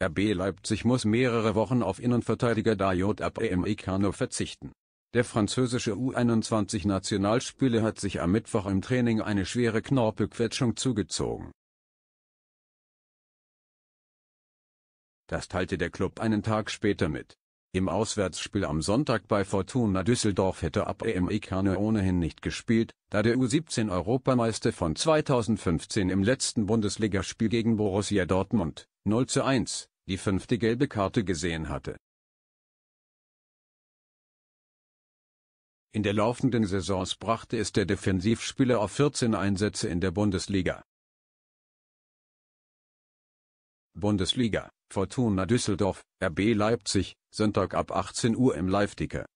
RB Leipzig muss mehrere Wochen auf Innenverteidiger Dayot Upamecano verzichten. Der französische U21-Nationalspieler hat sich am Mittwoch im Training eine schwere Knorpelquetschung zugezogen. Das teilte der Club einen Tag später mit im Auswärtsspiel am Sonntag bei Fortuna Düsseldorf hätte ab emi Abemekane ohnehin nicht gespielt, da der U17-Europameister von 2015 im letzten Bundesligaspiel gegen Borussia Dortmund 0 zu 1 die fünfte gelbe Karte gesehen hatte. In der laufenden Saison brachte es der Defensivspieler auf 14 Einsätze in der Bundesliga Bundesliga, Fortuna Düsseldorf, RB Leipzig, Sonntag ab 18 Uhr im Live-Ticker.